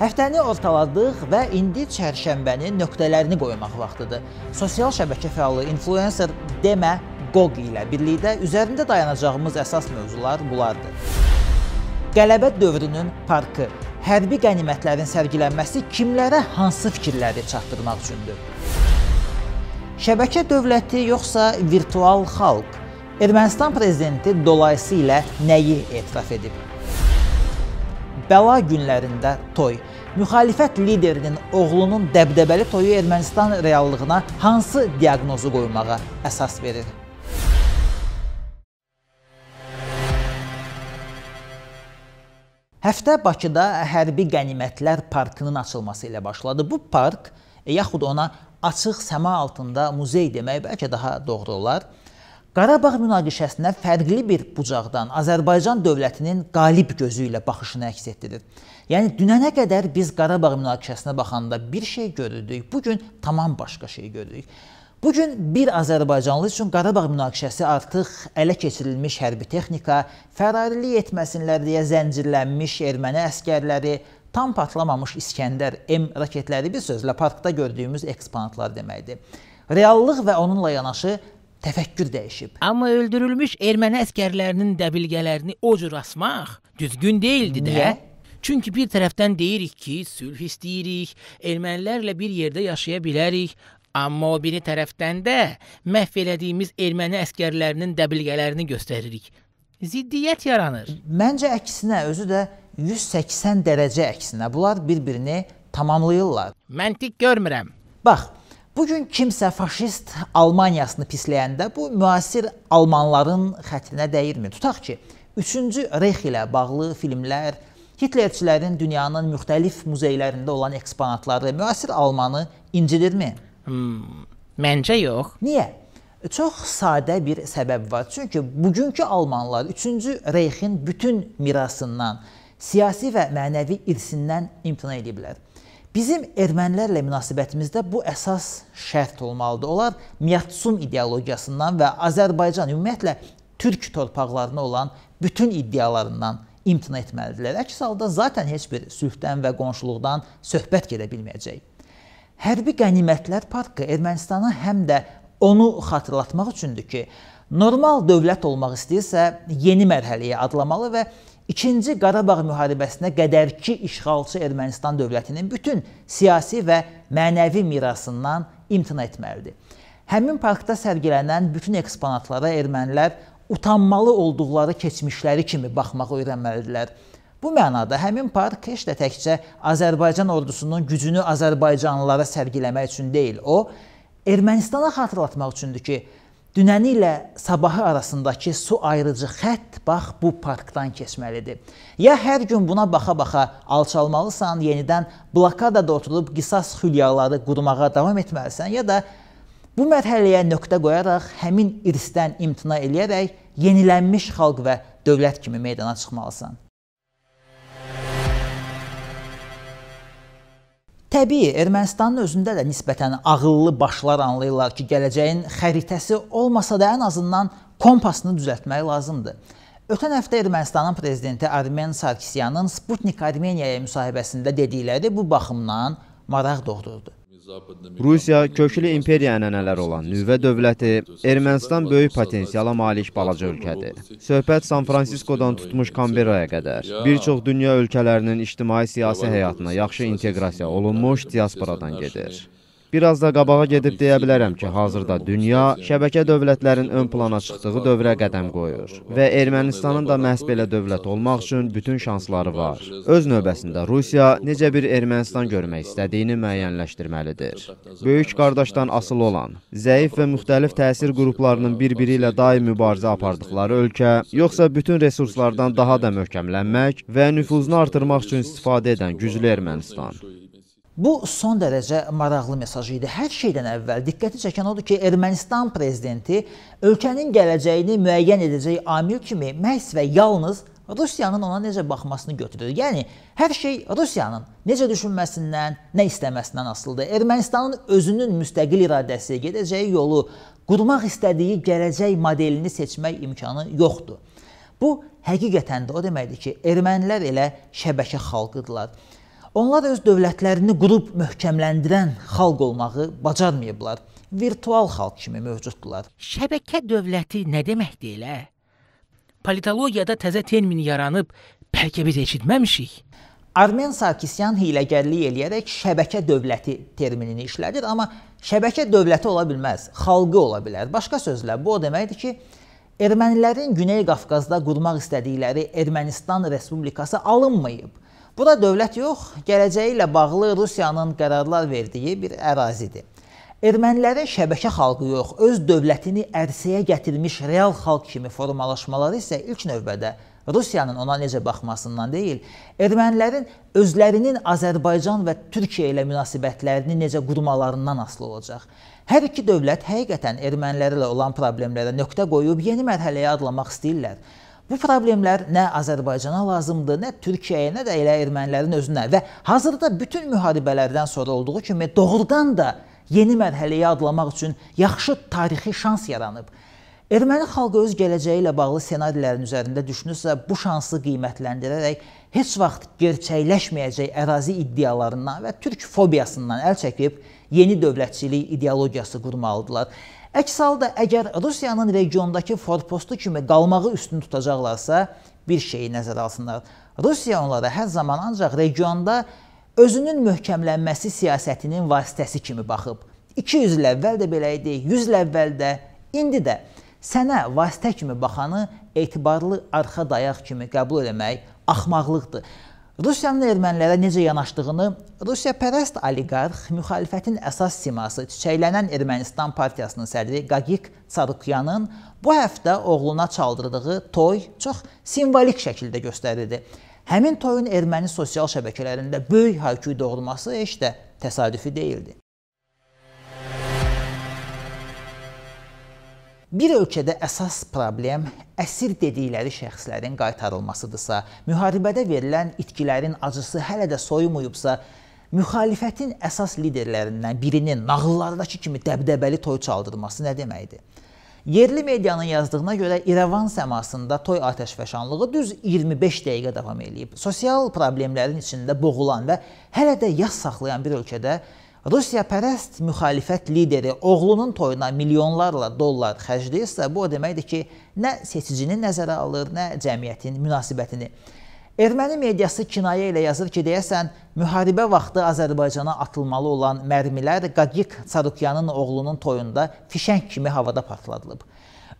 Həftəni ortaladıq və indi çərşənbənin nöqtələrini qoymaq vaxtıdır. Sosial şəbəkə fəalı influencer demə Qog ilə birlikdə üzərində dayanacağımız əsas mövzular bunlardır. Qələbə dövrünün parkı, hərbi qənimətlərin sərgilənməsi kimlərə hansı fikirləri çatdırmaq üçündür? Şəbəkə dövləti yoxsa virtual xalq? Ermənistan prezidenti dolayısı ilə nəyi etiraf edib? Bəla günlərində toy – müxalifət liderinin oğlunun dəbdəbəli toyu Ermənistan reallığına hansı diaqnozu qoymağa əsas verir? Həftə Bakıda Hərbi Qənimətlər Parkının açılması ilə başladı. Bu park, e, yaxud ona açıq səma altında muzey demək bəlkə daha doğru olar. Qarabağ münaqişəsinə fərqli bir bucaqdan Azərbaycan dövlətinin qalib gözü ilə baxışını əks etdirir. Yəni dünənə qədər biz Qarabağ münaqişəsinə baxanda bir şey görürdük. Bu gün tamam başqa şey görürük. Bu gün bir Azərbaycanlı üçün Qarabağ münaqişəsi artıq ələ keçirilmiş hərbi texnika, fərarilik etməsinlər deyə zəncirlənmiş erməni əskərləri, tam patlamamış İskəndər M raketləri bir sözlə parkda gördüyümüz eksponatlar deməkdir. Reallıq və onunla yanaşı təfəkkür dəyişib. Amma öldürülmüş erməni əskərlərinin dəbilgələrini o cür asmaq düzgün deyildi Niyə? də. Niyə? Çünki bir tərəfdən deyirik ki, sülh istəyirik, ermənilərlə bir yerdə yaşaya bilərik, Amma o biri tərəfdən də məhv elədiyimiz erməni əskərlərinin dəbilgələrini göstəririk. Ziddiyyət yaranır. Məncə əksinə, özü də 180 dərəcə əksinə. Bunlar bir-birini tamamlayırlar. Məntiq görmürəm. Bax, bu gün kimsə faşist Almaniyasını pisləyəndə bu müasir almanların xətrinə dəyirmi? Tutaq ki, 3-cü Rex ilə bağlı filmlər, Hitlerçilərin dünyanın müxtəlif muzeylərində olan eksponatları müasir Almanı incidirmi? Hmm, məncə yox. Niyə? Çox sadə bir səbəb var. Çünki bugünkü almanlar 3-cü Reyxin bütün mirasından, siyasi və mənəvi irsindən imtina ediblər. Bizim ermənilərlə münasibətimizdə bu əsas şərt olmalıdır. Onlar Miatsum ideologiyasından və Azərbaycan ümumiyyətlə türk torpaqlarına olan bütün iddialarından imtina etməlidirlər. Əks halda zaten heç bir sülhdən və qonşuluqdan söhbət gedə bilməyəcək. Hərbi qənimətlər parkı Ermənistanı həm də onu xatırlatmaq üçündür ki, normal dövlət olmaq istəyirsə, yeni mərhələyə adlamalı və İkinci Qarabağ müharibəsinə qədərki işğalçı Ermənistan dövlətinin bütün siyasi və mənəvi mirasından imtina etməlidir. Həmin parkda sərgilənən bütün eksponatlara ermənilər utanmalı olduqları keçmişləri kimi baxmağı öyrənməlidirlər. Bu mənada həmin park heç də təkcə Azərbaycan ordusunun gücünü azərbaycanlılara sərgiləmək üçün deyil, o Ermənistana xatırlatmaq üçündür ki, dünəni ilə sabahı arasındakı su ayrıcı xətt bax bu parkdan keçməlidir. Ya hər gün buna baxa-baxa alçalmalısan, yenidən blokadada oturub qisas xülyaları qurmağa davam etməlisən, ya da bu mərhələyə nöqtə qoyaraq həmin irsdən imtina eləyərək yenilənmiş xalq və dövlət kimi meydana çıxmalısan. Təbii, Ermənistanın özündə də nisbətən ağıllı başlar anlayırlar ki, gələcəyin xəritəsi olmasa da ən azından kompasını düzəltmək lazımdır. Ötən həftə Ermənistanın prezidenti Armen Sarkisyanın Sputnik Armeniyaya müsahibəsində dedikləri bu baxımdan maraq doğdurdu. Rusiya köklü imperiya ənənələri olan nüvə dövləti, Ermənistan böyük potensiala malik balaca ölkədir. Söhbət San Fransiskodan tutmuş Kamberaya qədər bir çox dünya ölkələrinin ictimai-siyasi həyatına yaxşı inteqrasiya olunmuş diasporadan gedir. Biraz da qabağa gedib deyə bilərəm ki, hazırda dünya şəbəkə dövlətlərin ön plana çıxdığı dövrə qədəm qoyur və Ermənistanın da məhz belə dövlət olmaq üçün bütün şansları var. Öz növbəsində Rusiya necə bir Ermənistan görmək istədiyini müəyyənləşdirməlidir. Böyük qardaşdan asıl olan, zəif və müxtəlif təsir qruplarının bir-biri ilə daim mübarizə apardıqları ölkə, yoxsa bütün resurslardan daha da möhkəmlənmək və nüfuzunu artırmaq üçün istifadə edən güclü Ermənistan. Bu son dərəcə maraqlı mesaj idi. Hər şeydən əvvəl diqqəti çəkən odur ki, Ermənistan prezidenti ölkənin gələcəyini müəyyən edəcək amil kimi məhz və yalnız Rusiyanın ona necə baxmasını götürür. Yəni hər şey Rusiyanın necə düşünməsindən, nə istəməsindən asılıdır. Ermənistanın özünün müstəqil iradəsi gedəcəyi yolu, qurmaq istədiyi gələcək modelini seçmək imkanı yoxdur. Bu həqiqətən də o deməkdir ki, ermənilər elə şəbəkə xalqıdırlar. Onlar öz dövlətlərini qurub möhkəmləndirən xalq olmağı bacarmayıblar. Virtual xalq kimi mövcuddular. Şəbəkə dövləti nə deməkdir elə? Politologiyada təzə termin yaranıb, bəlkə biz eşitməmişik. Armen Sarkisyan hiləgərlik eləyərək şəbəkə dövləti terminini işlədir, amma şəbəkə dövləti ola bilməz, xalqı ola bilər. Başqa sözlə bu o deməkdir ki, ermənilərin Güney Qafqazda qurmaq istədikləri Ermənistan Respublikası alınmayıb. Bu da dövlət yox, gələcəyi ilə bağlı Rusiyanın qərarlar verdiyi bir ərazidir. Ermənilərə şəbəkə xalqı yox, öz dövlətini ərsəyə gətirmiş real xalq kimi formalaşmaları isə ilk növbədə Rusiyanın ona necə baxmasından deyil, ermənilərin özlərinin Azərbaycan və Türkiyə ilə münasibətlərini necə qurmalarından asılı olacaq. Hər iki dövlət həqiqətən ermənilərlə olan problemlərə nöqtə qoyub yeni mərhələyə adlamaq istəyirlər. Bu problemlər nə Azərbaycana lazımdır, nə Türkiyəyə, nə də elə ermənilərin özünə və hazırda bütün müharibələrdən sonra olduğu kimi doğrudan da yeni mərhələyə adlamaq üçün yaxşı tarixi şans yaranıb. Erməni xalqı öz gələcəyi ilə bağlı ssenarilərin üzərində düşünürsə, bu şansı qiymətləndirərək heç vaxt gerçəkləşməyəcək ərazi iddialarından və türk fobiyasından əl çəkib yeni dövlətçilik ideologiyası qurmalıdırlar. Əks halda əgər Rusiyanın regiondakı forpostu kimi qalmağı üstün tutacaqlarsa, bir şeyi nəzərə alsınlar. Rusiya onlara hər zaman ancaq regionda özünün möhkəmlənməsi siyasətinin vasitəsi kimi baxıb. 200 il əvvəl də belə idi, 100 il əvvəl də, indi də sənə vasitə kimi baxanı etibarlı arxa dayaq kimi qəbul etmək axmaqlıqdır. Rusiyanın ermənilərə necə yanaşdığını Rusiya pərəst oliqarx müxalifətin əsas siması çiçəklənən Ermənistan partiyasının sədri Qagik Tsarukyanın bu həftə oğluna çaldırdığı toy çox simvolik şəkildə göstərildi. Həmin toyun erməni sosial şəbəkələrində böyük hay-küy doğurması heç də təsadüfi deyildi. Bir ölkədə əsas problem əsir dedikləri şəxslərin qaytarılmasıdırsa, müharibədə verilən itkilərin acısı hələ də soyumayıbsa, müxalifətin əsas liderlərindən birinin nağıllardakı kimi dəbdəbəli toy çaldırması nə deməkdir? Yerli medianın yazdığına görə İrəvan səmasında toy atəşfəşanlığı düz 25 dəqiqə davam eləyib. Sosial problemlərin içində boğulan və hələ də yas saxlayan bir ölkədə Rusiya pərəst müxalifət lideri oğlunun toyuna milyonlarla dollar xərcləyirsə, bu o deməkdir ki, nə seçicini nəzərə alır, nə cəmiyyətin münasibətini. Erməni mediası kinayə ilə yazır ki, deyəsən, müharibə vaxtı Azərbaycana atılmalı olan mərmilər Qagik Sarukyanın oğlunun toyunda fişəng kimi havada partladılıb.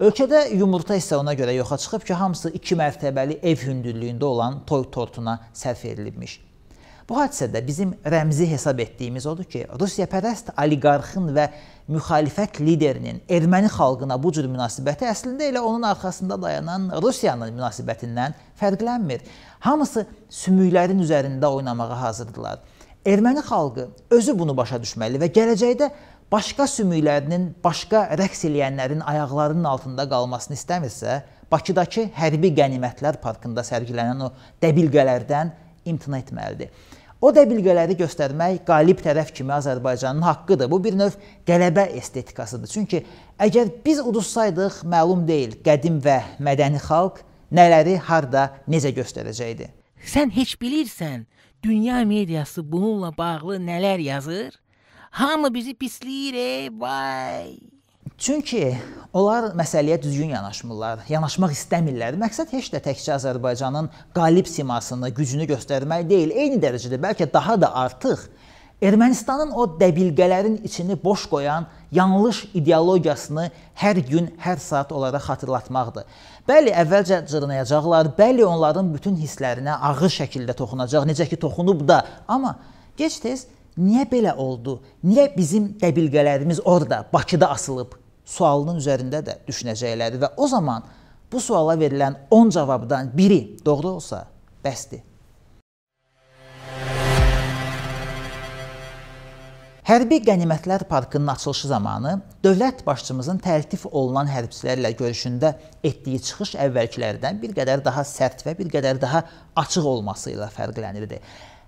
Ölkədə yumurta isə ona görə yoxa çıxıb ki, hamısı iki mərtəbəli ev hündürlüyündə olan toy tortuna sərf edilibmiş. Bu hadisədə bizim rəmzi hesab etdiyimiz odur ki, Rusiya pərəst oliqarxın və müxalifət liderinin erməni xalqına bu cür münasibəti əslində elə onun arxasında dayanan Rusiyanın münasibətindən fərqlənmir. Hamısı sümüklərin üzərində oynamağa hazırdılar. Erməni xalqı özü bunu başa düşməli və gələcəkdə başqa sümüklərinin, başqa rəqs eləyənlərin ayaqlarının altında qalmasını istəmirsə, Bakıdakı hərbi qənimətlər parkında sərgilənən o dəbilqələrdən imtina etməlidir. O da bilgələri göstərmək qalib tərəf kimi Azərbaycanın haqqıdır. Bu bir növ qələbə estetikasıdır. Çünki əgər biz uduzsaydıq, məlum deyil, qədim və mədəni xalq nələri, harda, necə göstərəcəkdi. Sən heç bilirsən, dünya mediası bununla bağlı nələr yazır? Hamı bizi pisləyir, ey vay! Çünki Onlar məsələyə düzgün yanaşmırlar, yanaşmaq istəmirlər. Məqsəd heç də təkcə Azərbaycanın qalib simasını, gücünü göstərmək deyil, eyni dərəcədə bəlkə daha da artıq Ermənistanın o dəbilqələrin içini boş qoyan yanlış ideologiyasını hər gün, hər saat onlara xatırlatmaqdır. Bəli, əvvəlcə cırnayacaqlar, bəli, onların bütün hisslərinə ağır şəkildə toxunacaq, necə ki toxunub da, amma gec-tez niyə belə oldu? Niyə bizim dəbilqələrimiz orada, Bakıda asılıb? sualının üzərində də düşünəcəklərdir və o zaman bu suala verilən 10 cavabdan biri doğru olsa, bəsdir. Hərbi Qənimətlər Parkının açılışı zamanı dövlət başçımızın təltif olunan hərbçilərlə görüşündə etdiyi çıxış əvvəlkilərdən bir qədər daha sərt və bir qədər daha açıq olması ilə fərqlənirdi.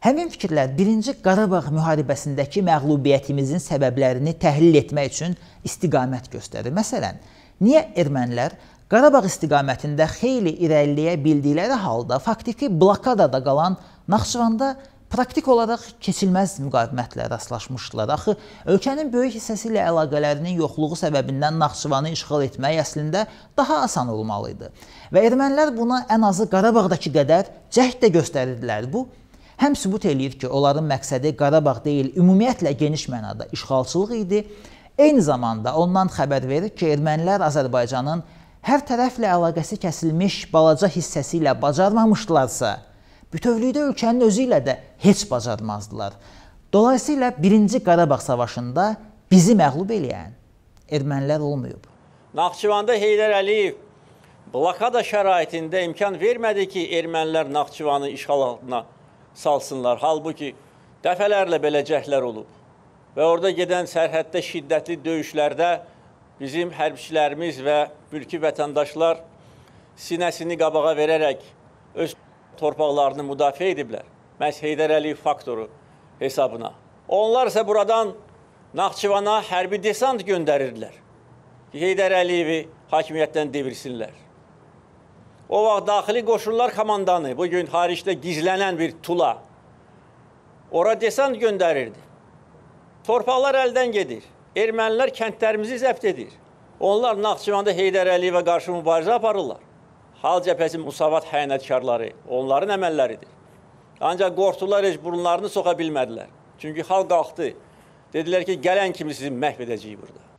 Həmin fikirlər 1-ci Qarabağ müharibəsindəki məğlubiyyətimizin səbəblərini təhlil etmək üçün istiqamət göstərir. Məsələn, niyə ermənilər Qarabağ istiqamətində xeyli irəliləyə bildikləri halda faktiki blokadada qalan Naxçıvanda praktik olaraq keçilməz müqavimətlə rastlaşmışdılar. Axı ölkənin böyük hissəsi ilə əlaqələrinin yoxluğu səbəbindən Naxçıvanı işğal etmək əslində daha asan olmalı idi. Və ermənilər buna ən azı Qarabağdakı qədər cəhd də göstərirdilər. Bu həm sübut eləyir ki, onların məqsədi Qarabağ deyil, ümumiyyətlə geniş mənada işğalçılıq idi. Eyni zamanda ondan xəbər verir ki, ermənilər Azərbaycanın hər tərəflə əlaqəsi kəsilmiş balaca hissəsi ilə bacarmamışdılarsa, bütövlükdə ölkənin özü ilə də heç bacarmazdılar. Dolayısıyla 1-ci Qarabağ savaşında bizi məğlub eləyən ermənilər olmayıb. Naxçıvanda Heydər Əliyev blokada şəraitində imkan vermədi ki, ermənilər Naxçıvanı işğal altına salsınlar. Halbuki dəfələrlə belə cəhdlər olub. Və orada gedən sərhəddə şiddətli döyüşlərdə bizim hərbçilərimiz və mülki vətəndaşlar sinəsini qabağa verərək öz torpaqlarını müdafiə ediblər. Məhz Heydər Əliyev faktoru hesabına. Onlar isə buradan Naxçıvana hərbi desant göndərirdilər. Heydər Əliyevi hakimiyyətdən devirsinlər. O vaxt daxili qoşullar komandanı, bugün xaricdə gizlənən bir tula, ora desant göndərirdi. Torpaqlar əldən gedir. Ermənilər kəndlərimizi zəbt edir. Onlar Naxçıvanda Heydər Əliyevə qarşı mübarizə aparırlar. Hal cəbhəsi musavat xəyanətkarları onların əməlləridir. Ancaq qorxdular, heç burunlarını soxa bilmədilər. Çünki xalq qalxdı. Dedilər ki, gələn kimi sizi məhv edəcəyik burada.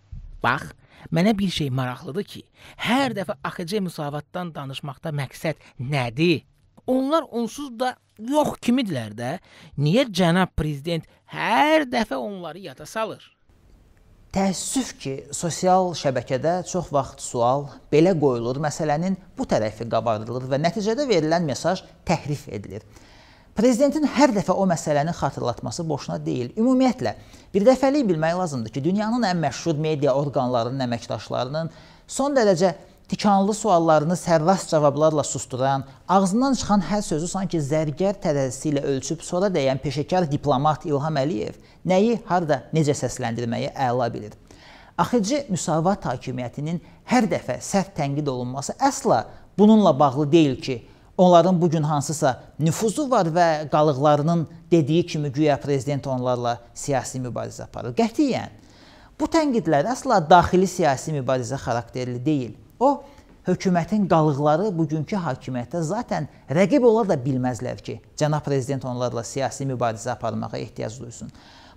Bax, Mənə bir şey maraqlıdır ki, hər hə. dəfə AXC müsavatdan danışmaqda məqsəd nədir? Onlar onsuz da yox kimidirlər də. Niyə cənab prezident hər dəfə onları yada salır? Təəssüf ki, sosial şəbəkədə çox vaxt sual belə qoyulur, məsələnin bu tərəfi qabardılır və nəticədə verilən mesaj təhrif edilir. Prezidentin hər dəfə o məsələni xatırlatması boşuna deyil. Ümumiyyətlə, bir dəfəlik bilmək lazımdır ki, dünyanın ən məşhur media orqanlarının əməkdaşlarının son dərəcə tikanlı suallarını sərrast cavablarla susturan, ağzından çıxan hər sözü sanki zərgər tərəzisi ilə ölçüb sonra dəyən peşəkar diplomat İlham Əliyev nəyi, harda, necə səsləndirməyi əla bilir. Axıcı müsavat hakimiyyətinin hər dəfə səhv tənqid olunması əsla bununla bağlı deyil ki, Onların bu gün hansısa nüfuzu var və qalıqlarının dediyi kimi güya prezident onlarla siyasi mübarizə aparır. Qətiyyən bu tənqidlər əsla daxili siyasi mübarizə xarakterli deyil. O hökumətin qalıqları bugünkü hakimiyyətə zaten rəqib ola da bilməzlər ki, cənab prezident onlarla siyasi mübarizə aparmağa ehtiyac duysun.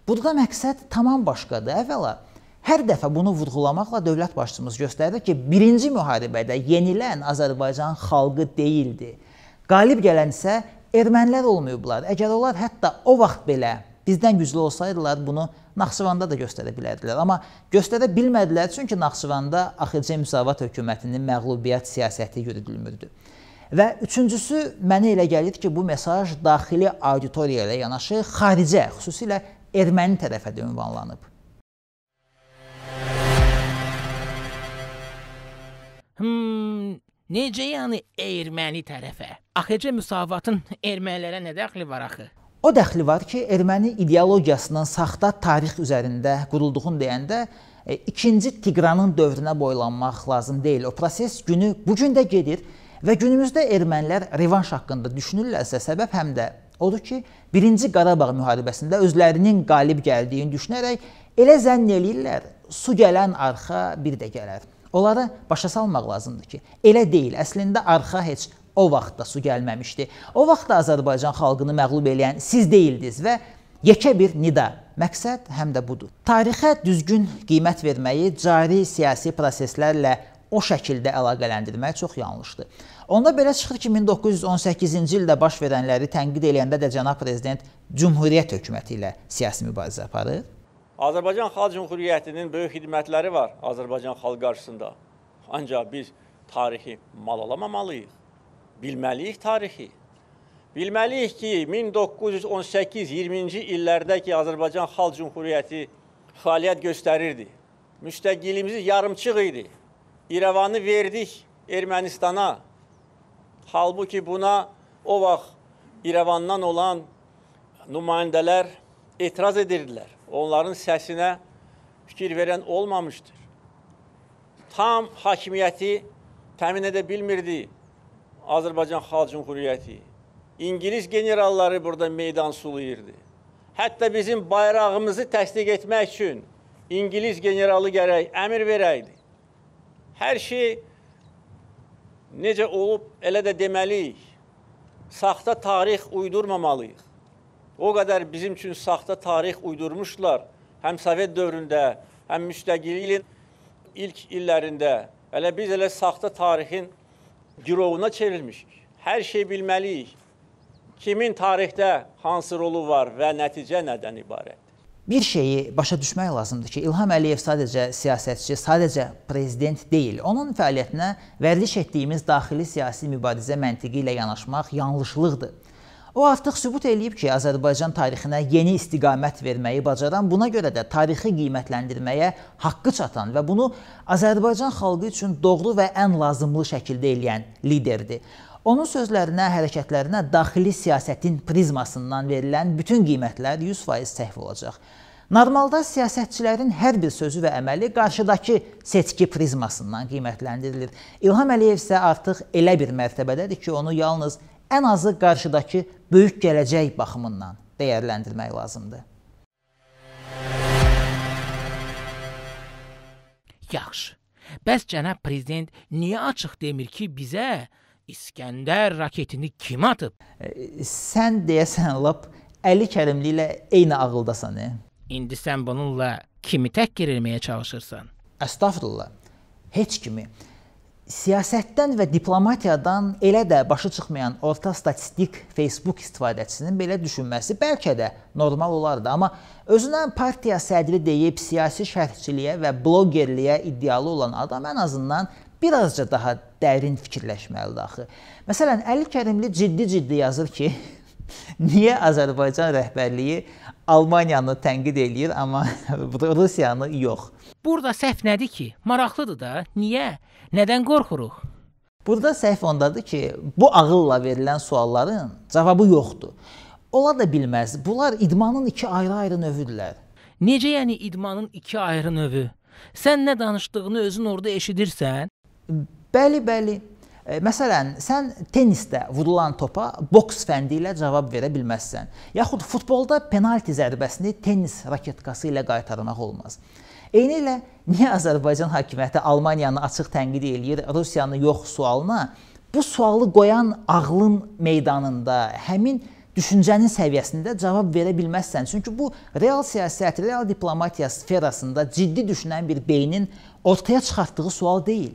Burada məqsəd tamam başqadır. Əvvəla Hər dəfə bunu vurğulamaqla dövlət başçımız göstərir ki, birinci müharibədə yenilən Azərbaycan xalqı deyildi. Qalib gələnsə ermənilər olmayıblar. Əgər onlar hətta o vaxt belə bizdən güclü olsaydılar bunu Naxçıvanda da göstərə bilərdilər. Amma göstərə bilmədilər, çünki Naxçıvanda axircə müsavat hökumətinin məğlubiyyət siyasəti yürüdülmürdü. Və üçüncüsü mənə elə gəlir ki, bu mesaj daxili auditoriya ilə yanaşı xaricə, xüsusilə erməni tərəfə də ünvanlanıb. Hmm, Necə yəni erməni tərəfə? AXC müsavatın ermənilərə nə dəxli var axı? O dəxli var ki, erməni ideologiyasının saxta tarix üzərində qurulduğunu deyəndə e, ikinci Tiqranın dövrünə boylanmaq lazım deyil. O proses günü bu gün də gedir və günümüzdə ermənilər revanş haqqında düşünürlərsə, səbəb həm də odur ki, 1-ci Qarabağ müharibəsində özlərinin qalib gəldiyini düşünərək elə zənn eləyirlər, su gələn arxa bir də gələr. Onları başa salmaq lazımdır ki, elə deyil. Əslində arxa heç o vaxt da su gəlməmişdi. O vaxt da Azərbaycan xalqını məğlub eləyən siz değildiniz və yekə bir nida. Məqsəd həm də budur. Tarixə düzgün qiymət verməyi cari siyasi proseslərlə o şəkildə əlaqələndirmək çox yanlışdır. Onda belə çıxır ki, 1918-ci ildə baş verənləri tənqid eləyəndə də cənab prezident Cümhuriyyət hökuməti ilə siyasi mübarizə aparır. Azərbaycan Xalq Cümhuriyyətinin böyük xidmətləri var Azərbaycan xalqı qarşısında. Ancaq biz tarixi malalamalıyıq. Bilməliyik tarixi. Bilməliyik ki, 1918-20-ci illərdə ki, Azərbaycan Xalq Cümhuriyyəti fəaliyyət göstərirdi. Müstəqilimiz yarımçıq idi. İrəvanı verdik Ermənistana. Halbuki buna o vaxt İrəvandan olan nümayəndələr etiraz edirdilər. Onların səsinə fikir verən olmamışdır. Tam hakimiyyəti təmin edə bilmirdi Azərbaycan Xalq Cümhuriyyəti. İngiliz generalları burada meydan sulayırdı. Hətta bizim bayrağımızı təsdiq etmək üçün İngiliz generalı gərək əmir verəydi. Hər şey necə olub elə də deməliyik. Saxta tarix uydurmamalıyıq. O qədər bizim üçün saxta tarix uydurmuşlar. Həm Sovet dövründə, həm müstəqilliyin ilk illərində elə biz elə saxta tarixin girovuna çevrilmişik. Hər şey bilməliyik. Kimin tarixdə hansı rolu var və nəticə nədən ibarətdir? Bir şeyi başa düşmək lazımdır ki, İlham Əliyev sadəcə siyasətçi, sadəcə prezident deyil. Onun fəaliyyətinə vərdiş etdiyimiz daxili siyasi mübarizə məntiqi ilə yanaşmaq yanlışlıqdır. O artıq sübut eləyib ki, Azərbaycan tarixinə yeni istiqamət verməyi bacaran, buna görə də tarixi qiymətləndirməyə haqqı çatan və bunu Azərbaycan xalqı üçün doğru və ən lazımlı şəkildə eləyən liderdir. Onun sözlərinə, hərəkətlərinə daxili siyasətin prizmasından verilən bütün qiymətlər 100% səhv olacaq. Normalda siyasətçilərin hər bir sözü və əməli qarşıdakı seçki prizmasından qiymətləndirilir. İlham Əliyev isə artıq elə bir mərtəbədədir ki, onu yalnız ən azı qarşıdakı böyük gələcək baxımından dəyərləndirmək lazımdır. Yaxşı. Bəs cənab prezident niyə açıq demir ki, bizə İskəndər raketini kim atıb? E, sən deyəsən lap Əli Kərimli ilə eyni ağıldasan, e? İndi sən bununla kimi təhqir etməyə çalışırsan? Əstəğfurullah. Heç kimi. Siyasətdən və diplomatiyadan elə də başa çıxmayan orta statistik Facebook istifadəçisinin belə düşünməsi bəlkə də normal olardı, amma özünə partiya sədri deyib siyasi şərhçiliyə və blogerliyə iddialı olan adam ən azından bir azca daha dərin fikirləşməlidir axı. Məsələn, Əli Kərimli ciddi-ciddi yazır ki, niyə Azərbaycan rəhbərliyi Almaniyanı tənqid eləyir, amma Rusiyanı yox. Burada səhv nədir ki? Maraqlıdır da. Niyə? Nədən qorxuruq? Burada səhv ondadır ki, bu ağılla verilən sualların cavabı yoxdur. Ola da bilməz. Bunlar idmanın iki ayrı-ayrı növüdürlər. Necə yəni idmanın iki ayrı növü? Sən nə danışdığını özün orada eşidirsən? Bəli, bəli. E, məsələn, sən tennisdə vurulan topa boks fəndi ilə cavab verə bilməzsən. Yaxud futbolda penalti zərbəsini tennis raketkası ilə qaytarmaq olmaz. Eynilə niyə Azərbaycan hakimiyyəti Almaniyanı açıq tənqid eləyir, Rusiyanı yox sualına? Bu sualı qoyan ağlın meydanında həmin düşüncənin səviyyəsində cavab verə bilməzsən. Çünki bu real siyasət, real diplomatiya sferasında ciddi düşünən bir beynin ortaya çıxartdığı sual deyil.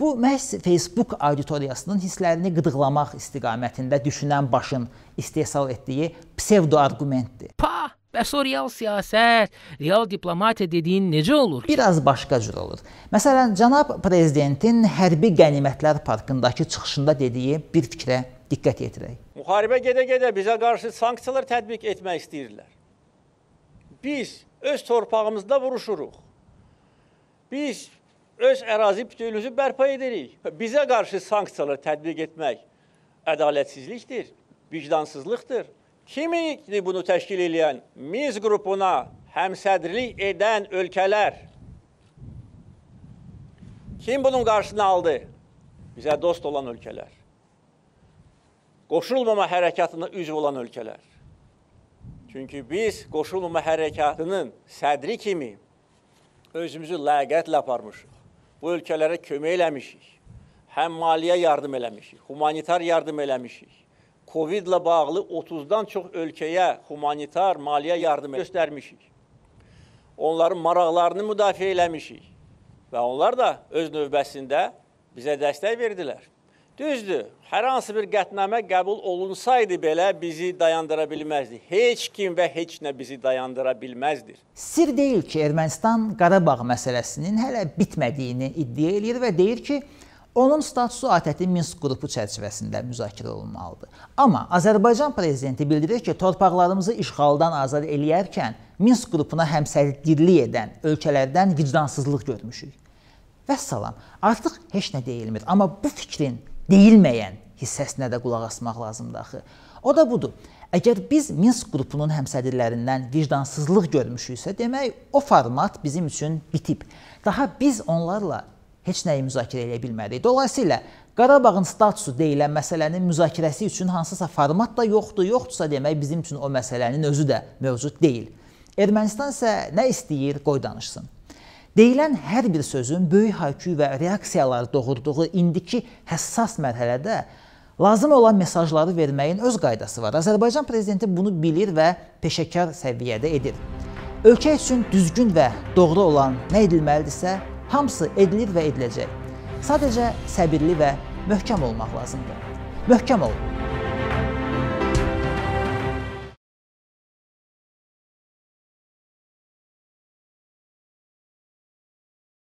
Bu məhz Facebook auditoriyasının hisslərini qıdıqlamaq istiqamətində düşünən başın istehsal etdiyi pseudo-arqumentdir. Pa! Bəs e, o real siyasət, real diplomatiya dediyin necə olur? Biraz başqa cür olur. Məsələn, cənab prezidentin hərbi qənimətlər parkındakı çıxışında dediyi bir fikrə diqqət yetirək. Müharibə gedə-gedə bizə qarşı sanksiyalar tətbiq etmək istəyirlər. Biz öz torpağımızda vuruşuruq. Biz öz ərazi bütövlüyümüzü bərpa edirik. Bizə qarşı sanksiyalar tətbiq etmək ədalətsizlikdir, vicdansızlıqdır. Kimdir bunu təşkil edən? Miz qrupuna həmsədrlik edən ölkələr. Kim bunun qarşısını aldı? Bizə dost olan ölkələr. Qoşulmama hərəkatına üzv olan ölkələr. Çünki biz qoşulmama hərəkatının sədri kimi özümüzü ləyaqətlə aparmışıq. Bu ölkələrə kömək eləmişik. Həm maliyyə yardım eləmişik, humanitar yardım eləmişik. Covid-la bağlı 30-dan çox ölkəyə humanitar maliyyə yardımı göstərmişik. Onların maraqlarını müdafiə eləmişik və onlar da öz növbəsində bizə dəstək verdilər. Düzdür, hər hansı bir qətnamə qəbul olunsaydı belə bizi dayandıra bilməzdi. Heç kim və heç nə bizi dayandıra bilməzdir. Sir deyil ki, Ermənistan Qarabağ məsələsinin hələ bitmədiyini iddia eləyir və deyir ki, Onun statusu ATƏT-in Minsk qrupu çərçivəsində müzakirə olunmalıdır. Amma Azərbaycan prezidenti bildirir ki, torpaqlarımızı işğaldan azad eləyərkən Minsk qrupuna həmsədrlik edən ölkələrdən vicdansızlıq görmüşük. Vəssalam. Artıq heç nə deyilmir, amma bu fikrin deyilməyən hissəsinə də qulaq asmaq lazımdır axı. O da budur. Əgər biz Minsk qrupunun həmsədrlərindən vicdansızlıq görmüşüksə, demək o format bizim üçün bitib. Daha biz onlarla heç nəyi müzakirə edə bilmədik. Dolayısıyla Qarabağın statusu deyilən məsələnin müzakirəsi üçün hansısa format da yoxdur, yoxdursa demək bizim üçün o məsələnin özü də mövcud deyil. Ermənistan isə nə istəyir, qoy danışsın. Deyilən hər bir sözün böyük hayküy və reaksiyalar doğurduğu indiki həssas mərhələdə lazım olan mesajları verməyin öz qaydası var. Azərbaycan prezidenti bunu bilir və peşəkar səviyyədə edir. Ölkə üçün düzgün və doğru olan nə edilməlidirsə, Hamısı edilir və ediləcək. Sadəcə səbirli və möhkəm olmaq lazımdır. Möhkəm olun.